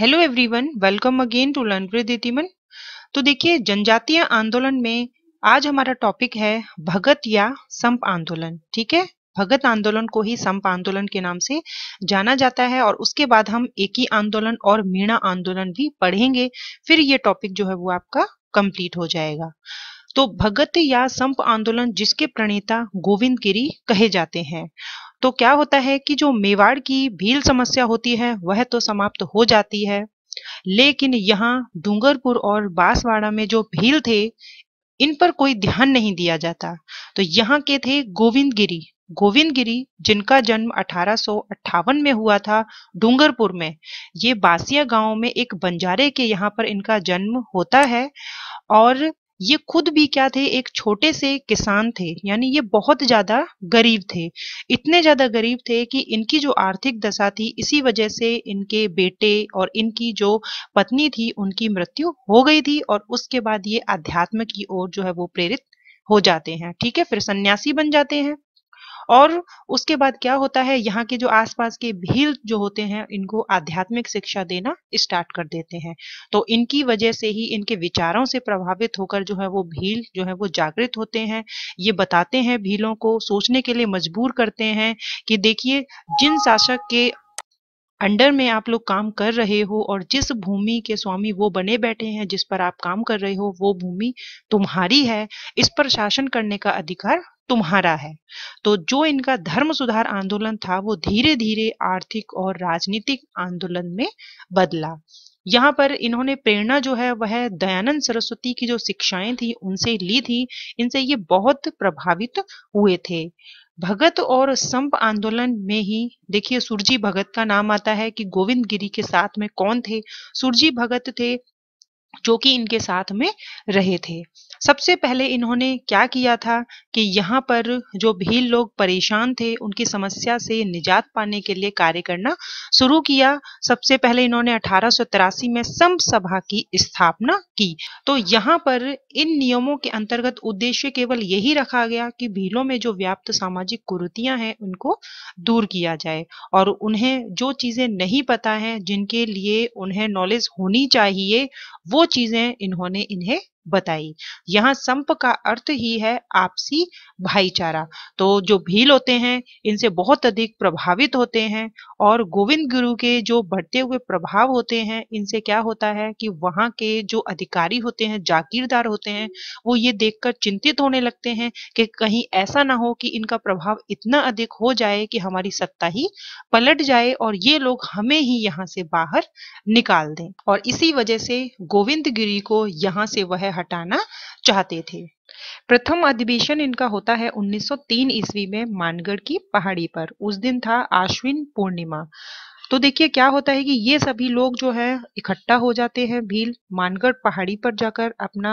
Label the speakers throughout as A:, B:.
A: hello everyone welcome again to learn with तो देखिए जनजातीय आंदोलन में आज हमारा टॉपिक है भगत या संप आंदोलन ठीक है भगत आंदोलन को ही संप आंदोलन के नाम से जाना जाता है और उसके बाद हम एकी आंदोलन और मीणा आंदोलन भी पढ़ेंगे फिर ये टॉपिक जो है वो आपका कंप्लीट हो जाएगा तो भगत या संप आंदोलन जिसके प्रणेता गोविंद गिरी कहे जाते हैं तो क्या होता है कि जो मेवाड़ की भील समस्या होती है वह तो समाप्त हो जाती है लेकिन यहाँ डूंगरपुर और बांसवाड़ा में जो भील थे इन पर कोई ध्यान नहीं दिया जाता तो यहाँ के थे गोविंद गिरी गोविंद गिरी जिनका जन्म अठारह में हुआ था डूंगरपुर में ये बासिया गांव में एक बंजारे के यहाँ पर इनका जन्म होता है और ये खुद भी क्या थे एक छोटे से किसान थे यानी ये बहुत ज्यादा गरीब थे इतने ज्यादा गरीब थे कि इनकी जो आर्थिक दशा थी इसी वजह से इनके बेटे और इनकी जो पत्नी थी उनकी मृत्यु हो गई थी और उसके बाद ये आध्यात्म की ओर जो है वो प्रेरित हो जाते हैं ठीक है फिर सन्यासी बन जाते हैं और उसके बाद क्या होता है यहाँ के जो आसपास के भील जो होते हैं इनको आध्यात्मिक शिक्षा देना स्टार्ट कर देते हैं तो इनकी वजह से ही इनके विचारों से प्रभावित होकर जो है वो भील जो है वो जागृत होते हैं ये बताते हैं भीलों को सोचने के लिए मजबूर करते हैं कि देखिए जिन शासक के अंडर में आप लोग काम कर रहे हो और जिस भूमि के स्वामी वो बने बैठे हैं जिस पर आप काम कर रहे हो वो भूमि तुम्हारी है इस पर शासन करने का अधिकार तुम्हारा है तो जो इनका धर्म सुधार आंदोलन था वो धीरे धीरे आर्थिक और राजनीतिक आंदोलन में बदला यहाँ पर इन्होंने प्रेरणा जो है वह दयानंद सरस्वती की जो शिक्षाएं थी उनसे ली थी इनसे ये बहुत प्रभावित हुए थे भगत और संप आंदोलन में ही देखिए सुरजी भगत का नाम आता है कि गोविंद गिरी के साथ में कौन थे सुरजी भगत थे जो कि इनके साथ में रहे थे सबसे पहले इन्होंने क्या किया था कि यहाँ पर जो भील लोग परेशान थे उनकी समस्या से निजात पाने के लिए कार्य करना शुरू किया सबसे पहले इन्होंने अठारह में संप सभा की स्थापना की तो यहाँ पर इन नियमों के अंतर्गत उद्देश्य केवल यही रखा गया कि भीलों में जो व्याप्त सामाजिक कुरुतियां हैं उनको दूर किया जाए और उन्हें जो चीजें नहीं पता है जिनके लिए उन्हें नॉलेज होनी चाहिए वो चीजें इन्होंने इन्हें बताई यहाँ संप का अर्थ ही है आपसी भाईचारा तो जो भील होते हैं इनसे बहुत अधिक प्रभावित होते हैं और गोविंद गुरु के जो बढ़ते हुए प्रभाव होते हैं इनसे क्या होता है कि वहाँ के जो अधिकारी होते हैं जागीरदार होते हैं वो ये देखकर चिंतित होने लगते हैं कि कहीं ऐसा ना हो कि इनका प्रभाव इतना अधिक हो जाए कि हमारी सत्ता ही पलट जाए और ये लोग हमें ही यहाँ से बाहर निकाल दें और इसी वजह से गोविंद गिरी को यहाँ से वह हटाना चाहते थे प्रथम अधिवेशन इनका होता है 1903 ईस्वी में मानगढ़ की पहाड़ी पर उस दिन था आश्विन पूर्णिमा तो देखिए क्या होता है कि ये सभी लोग जो है इकट्ठा हो जाते हैं भील मानगढ़ पहाड़ी पर जाकर अपना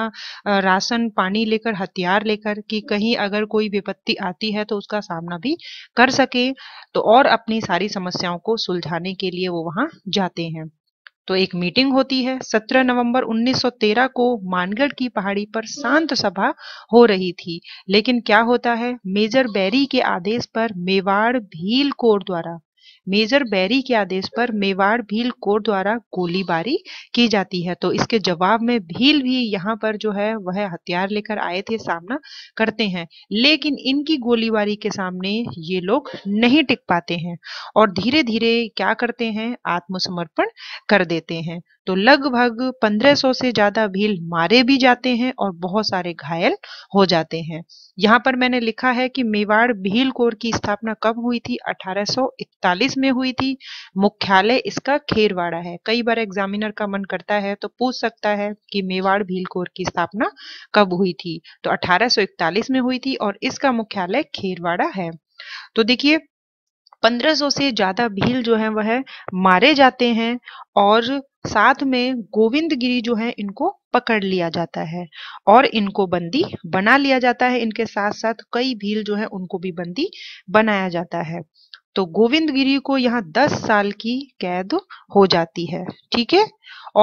A: राशन पानी लेकर हथियार लेकर कि कहीं अगर कोई विपत्ति आती है तो उसका सामना भी कर सके तो और अपनी सारी समस्याओं को सुलझाने के लिए वो वहां जाते हैं तो एक मीटिंग होती है 17 नवंबर 1913 को मानगढ़ की पहाड़ी पर शांत सभा हो रही थी लेकिन क्या होता है मेजर बैरी के आदेश पर मेवाड़ भील कोर द्वारा मेजर बैरी के आदेश पर मेवाड़ भील कोर द्वारा गोलीबारी की जाती है तो इसके जवाब में भील भी यहाँ पर जो है वह हथियार लेकर आए थे सामना करते हैं लेकिन इनकी गोलीबारी के सामने ये लोग नहीं टिक पाते हैं और धीरे धीरे क्या करते हैं आत्मसमर्पण कर देते हैं तो लगभग 1500 से ज्यादा भील मारे भी जाते हैं और बहुत सारे घायल हो जाते हैं यहाँ पर मैंने लिखा है कि मेवाड़ भील कोर की स्थापना कब हुई थी 1841 में हुई थी मुख्यालय इसका खेरवाड़ा है कई बार एग्जामिनर का मन करता है तो पूछ सकता है कि मेवाड़ भील कोर की स्थापना कब हुई थी तो 1841 में हुई थी और इसका मुख्यालय खेरवाड़ा है तो देखिए 1500 से ज्यादा भील जो है वह मारे जाते हैं और साथ में गोविंद गिरी जो है इनको पकड़ लिया जाता है और इनको बंदी बना लिया जाता है इनके साथ साथ कई भील जो है उनको भी बंदी बनाया जाता है तो गोविंद गिरी को यहाँ दस साल की कैद हो जाती है ठीक है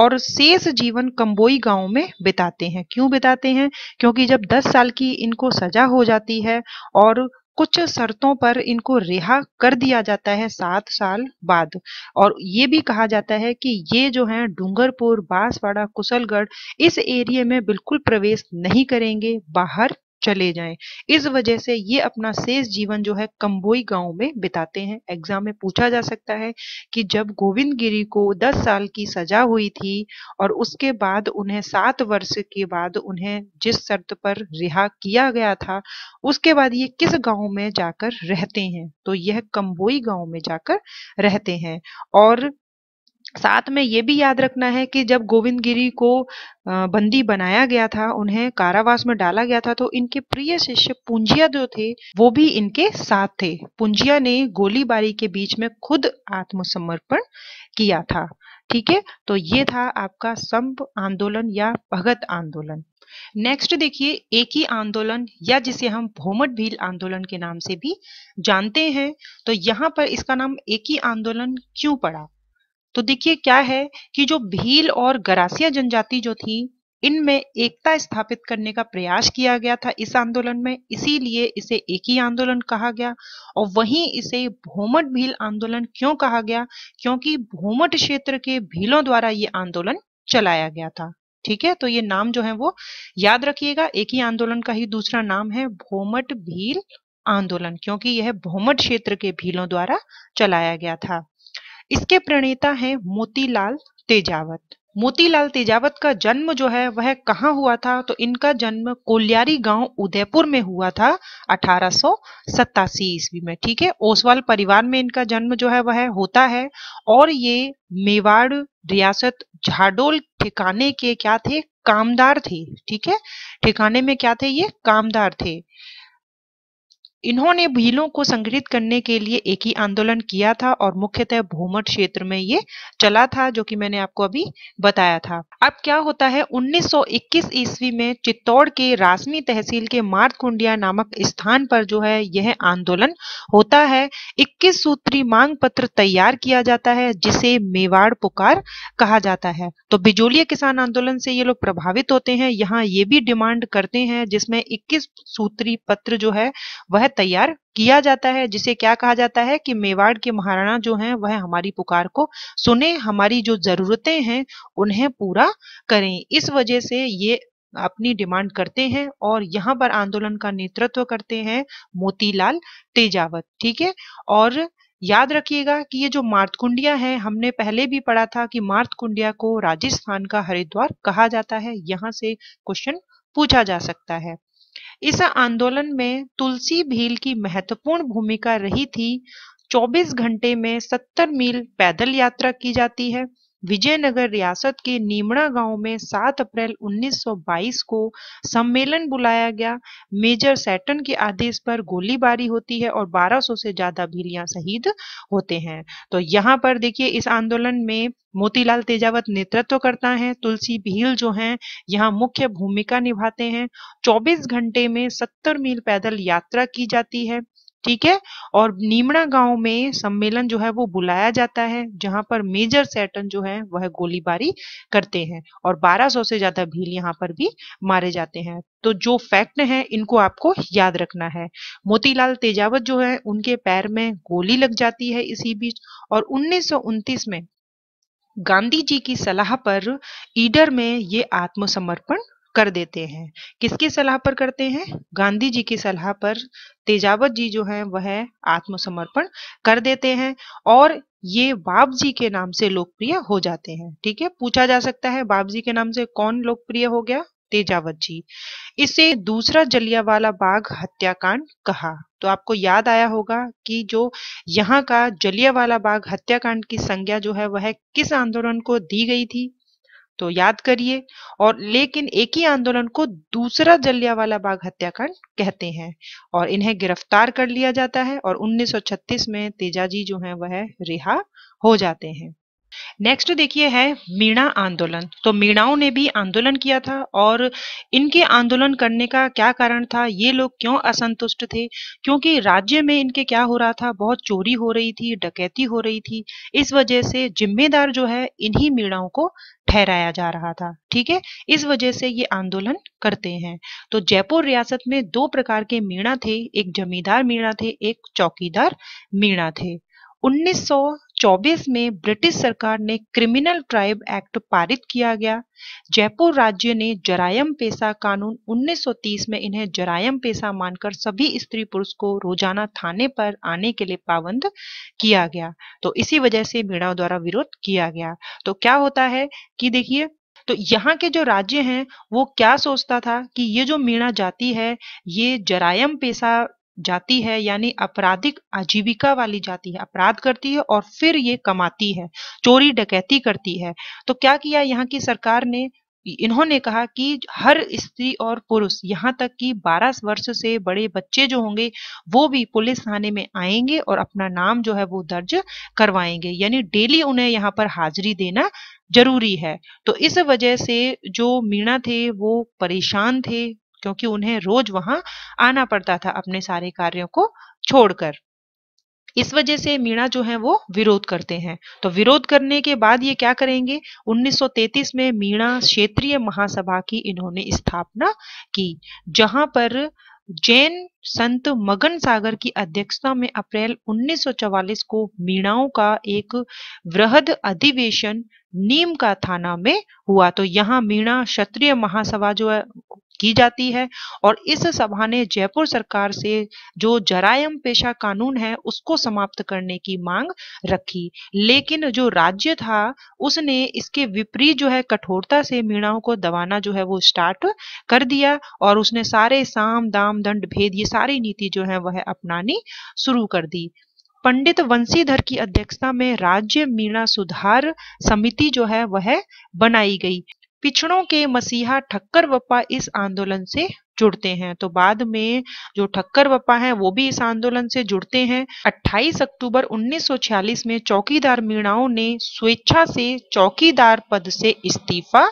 A: और शेष जीवन कंबोई गांव में बिताते हैं क्यों बिताते हैं क्योंकि जब 10 साल की इनको सजा हो जाती है और कुछ शर्तों पर इनको रिहा कर दिया जाता है सात साल बाद और ये भी कहा जाता है कि ये जो है डूंगरपुर बांसवाड़ा कुशलगढ़ इस एरिया में बिल्कुल प्रवेश नहीं करेंगे बाहर चले जाएं इस वजह से ये अपना शेष जीवन जो है कम्बोई गांव में बिताते हैं एग्जाम में पूछा जा सकता है कि जब गोविंद गिरी को 10 साल की सजा हुई थी और उसके बाद उन्हें सात वर्ष के बाद उन्हें जिस शर्त पर रिहा किया गया था उसके बाद ये किस गांव में जाकर रहते हैं तो यह कम्बोई गांव में जाकर रहते हैं और साथ में ये भी याद रखना है कि जब गोविंद गिरी को बंदी बनाया गया था उन्हें कारावास में डाला गया था तो इनके प्रिय शिष्य पूंजिया जो थे वो भी इनके साथ थे पूंजिया ने गोलीबारी के बीच में खुद आत्मसमर्पण किया था ठीक है तो ये था आपका संप आंदोलन या भगत आंदोलन नेक्स्ट देखिए एक ही आंदोलन या जिसे हम भोमट भील आंदोलन के नाम से भी जानते हैं तो यहाँ पर इसका नाम एक ही आंदोलन क्यों पड़ा तो देखिए क्या है कि जो भील और गरासिया जनजाति जो थी इनमें एकता स्थापित करने का प्रयास किया गया था इस आंदोलन में इसीलिए इसे एक ही आंदोलन कहा गया और वहीं इसे भूमट भील आंदोलन क्यों कहा गया क्योंकि भूमट क्षेत्र के भीलों द्वारा ये आंदोलन चलाया गया था ठीक है तो ये नाम जो है वो याद रखिएगा एक ही आंदोलन का ही दूसरा नाम है भूमट भील आंदोलन क्योंकि यह भूमट क्षेत्र के भीलों द्वारा चलाया गया था इसके प्रणेता हैं मोतीलाल तेजावत मोतीलाल तेजावत का जन्म जो है वह कहाँ हुआ था तो इनका जन्म कोल्यारी गांव उदयपुर में हुआ था अठारह ईस्वी में ठीक है ओसवाल परिवार में इनका जन्म जो है वह होता है और ये मेवाड़ रियासत झाडोल ठिकाने के क्या थे कामदार थे ठीक है ठिकाने में क्या थे ये कामदार थे इन्होंने भीलों को संगठित करने के लिए एक ही आंदोलन किया था और मुख्यतः भूमठ क्षेत्र में ये चला था जो कि मैंने आपको अभी बताया था अब क्या होता है 1921 ईस्वी में चित्तौड़ के रासमी तहसील के मार्तकुंडिया नामक स्थान पर जो है यह आंदोलन होता है 21 सूत्री मांग पत्र तैयार किया जाता है जिसे मेवाड़ पुकार कहा जाता है तो बिजोलिया किसान आंदोलन से ये लोग प्रभावित होते हैं यहाँ ये भी डिमांड करते हैं जिसमें इक्कीस सूत्री पत्र जो है वह तैयार किया जाता है जिसे क्या कहा जाता है कि मेवाड़ के महाराणा जो हैं वह हमारी पुकार को सुने हमारी जो जरूरतें हैं उन्हें पूरा करें इस वजह से ये अपनी डिमांड करते हैं और यहाँ पर आंदोलन का नेतृत्व करते हैं मोतीलाल तेजावत ठीक है और याद रखिएगा कि ये जो मार्तकुंडिया है हमने पहले भी पढ़ा था कि मार्तकुंडिया को राजस्थान का हरिद्वार कहा जाता है यहाँ से क्वेश्चन पूछा जा सकता है इस आंदोलन में तुलसी भील की महत्वपूर्ण भूमिका रही थी 24 घंटे में 70 मील पैदल यात्रा की जाती है विजयनगर रियासत के नीमड़ा गांव में 7 अप्रैल 1922 को सम्मेलन बुलाया गया मेजर सैटन के आदेश पर गोलीबारी होती है और 1200 से ज्यादा भीलियां शहीद होते हैं तो यहाँ पर देखिए इस आंदोलन में मोतीलाल तेजावत नेतृत्व करता है तुलसी भील जो हैं यहाँ मुख्य भूमिका निभाते हैं 24 घंटे में 70 मील पैदल यात्रा की जाती है ठीक है और नीमड़ा गांव में सम्मेलन जो है वो बुलाया जाता है जहां पर मेजर सैटन जो है वह गोलीबारी करते हैं और 1200 से ज्यादा भील यहाँ पर भी मारे जाते हैं तो जो फैक्ट है इनको आपको याद रखना है मोतीलाल तेजावत जो है उनके पैर में गोली लग जाती है इसी बीच और उन्नीस में गांधी जी की सलाह पर ईडर में ये आत्मसमर्पण कर देते हैं किसकी सलाह पर करते हैं गांधी जी की सलाह पर तेजावत जी जो है वह आत्मसमर्पण कर देते हैं और ये बाब जी के नाम से लोकप्रिय हो जाते हैं ठीक है पूछा जा सकता है बाब जी के नाम से कौन लोकप्रिय हो गया तेजावत जी इसे दूसरा जलियावाला बाग हत्याकांड कहा तो आपको याद आया होगा कि जो यहाँ का जलियावाला बाग हत्याकांड की संज्ञा जो है वह किस आंदोलन को दी गई थी तो याद करिए और लेकिन एक ही आंदोलन को दूसरा जलियावाला बाग हत्याकांड कहते हैं और इन्हें गिरफ्तार कर लिया जाता है और 1936 में तेजाजी जो हैं वह रिहा हो जाते हैं नेक्स्ट देखिए है मीणा आंदोलन तो मीणाओं ने भी आंदोलन किया था और इनके आंदोलन करने का क्या कारण था ये लोग क्यों असंतुष्ट थे क्योंकि राज्य में इनके क्या हो रहा था बहुत चोरी हो रही थी डकैती हो रही थी इस वजह से जिम्मेदार जो है इन्हीं मीणाओं को ठहराया जा रहा था ठीक है इस वजह से ये आंदोलन करते हैं तो जयपुर रियासत में दो प्रकार के मीणा थे एक जमींदार मीणा थे एक चौकीदार मीणा थे 1924 में ब्रिटिश सरकार ने क्रिमिनल ट्राइब एक्ट पारित किया गया जयपुर राज्य ने जरायम पेशा कानून 1930 में इन्हें जरायम पेशा मानकर सभी स्त्री पुरुष को रोजाना थाने पर आने के लिए पाबंद किया गया तो इसी वजह से मीणाओं द्वारा विरोध किया गया तो क्या होता है कि देखिए तो यहाँ के जो राज्य हैं वो क्या सोचता था कि ये जो मीणा जाति है ये जरायम पेशा जाति है यानी आपराधिक आजीविका वाली जाति है अपराध करती है और फिर ये कमाती है चोरी डकैती करती है तो क्या किया यहाँ की सरकार ने इन्होंने कहा कि हर स्त्री और पुरुष यहाँ तक कि 12 वर्ष से बड़े बच्चे जो होंगे वो भी पुलिस थाने में आएंगे और अपना नाम जो है वो दर्ज करवाएंगे यानी डेली उन्हें यहाँ पर हाजिरी देना जरूरी है तो इस वजह से जो मीणा थे वो परेशान थे क्योंकि उन्हें रोज वहां आना पड़ता था अपने सारे कार्यों को छोड़कर इस वजह से मीणा जो है वो विरोध करते हैं तो विरोध करने के बाद ये क्या करेंगे 1933 में मीणा क्षेत्रीय महासभा की इन्होंने स्थापना की जहां पर जैन संत मगन सागर की अध्यक्षता में अप्रैल 1944 को मीणाओं का एक वृहद अधिवेशन नीम का थाना में हुआ तो यहाँ मीणा क्षत्रिय महासभा जो है की जाती है और इस सभा ने जयपुर सरकार से जो जरायम पेशा कानून है उसको समाप्त करने की मांग रखी लेकिन जो राज्य था उसने इसके विपरीत जो है कठोरता से मीणाओं को दबाना जो है वो स्टार्ट कर दिया और उसने सारे साम दाम दंड भेद ये सारी नीति जो है वह अपनानी शुरू कर दी पंडित वंशीधर की अध्यक्षता में राज्य मीणा सुधार समिति जो है वह बनाई गई पिछड़ों के मसीहा ठक्कर वप्पा इस आंदोलन से जुड़ते हैं तो बाद में जो ठक्कर वप्पा हैं वो भी इस आंदोलन से जुड़ते हैं 28 अक्टूबर 1946 में चौकीदार मीणाओं ने स्वेच्छा से चौकीदार पद से इस्तीफा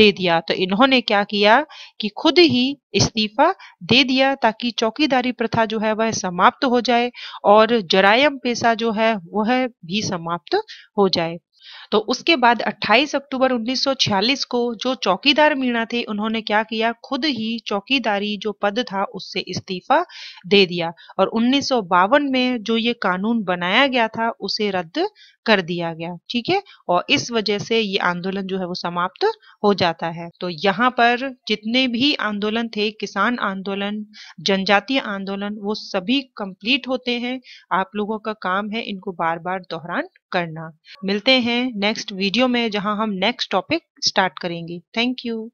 A: दे दिया तो इन्होंने क्या किया कि खुद ही इस्तीफा दे दिया ताकि चौकीदारी प्रथा जो है वह समाप्त हो जाए और जरायम पेशा जो है वह भी समाप्त हो जाए तो उसके बाद 28 अक्टूबर 1946 को जो चौकीदार मीणा थे उन्होंने क्या किया खुद ही चौकीदारी जो पद था उससे इस्तीफा दे दिया और उन्नीस में जो ये कानून बनाया गया था उसे रद्द कर दिया गया ठीक है और इस वजह से ये आंदोलन जो है वो समाप्त हो जाता है तो यहाँ पर जितने भी आंदोलन थे किसान आंदोलन जनजातीय आंदोलन वो सभी कंप्लीट होते हैं आप लोगों का काम है इनको बार बार दोहरान करना मिलते हैं नेक्स्ट वीडियो में जहां हम नेक्स्ट टॉपिक स्टार्ट करेंगे थैंक यू